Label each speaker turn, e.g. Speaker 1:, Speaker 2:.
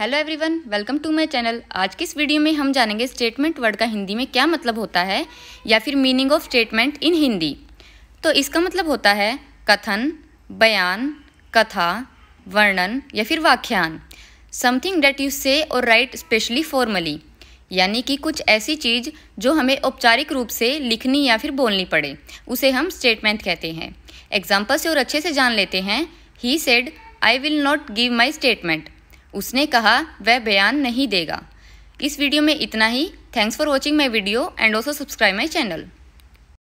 Speaker 1: hello everyone welcome to my channel आज की इस वीडियो में हम जानेंगे स्टेटमेंट वर्ड का हिंदी में क्या मतलब होता है या फिर meaning of statement in Hindi तो इसका मतलब होता है कथन बयान कथा वर्णन या फिर व्याख्यान समथिंग डेट यू से और राइट स्पेशली फॉर्मली यानी कि कुछ ऐसी चीज़ जो हमें औपचारिक रूप से लिखनी या फिर बोलनी पड़े उसे हम स्टेटमेंट कहते हैं एग्जाम्पल से और अच्छे से जान लेते हैं he said I will not give my statement उसने कहा वह बयान नहीं देगा इस वीडियो में इतना ही thanks for watching my video and also subscribe my channel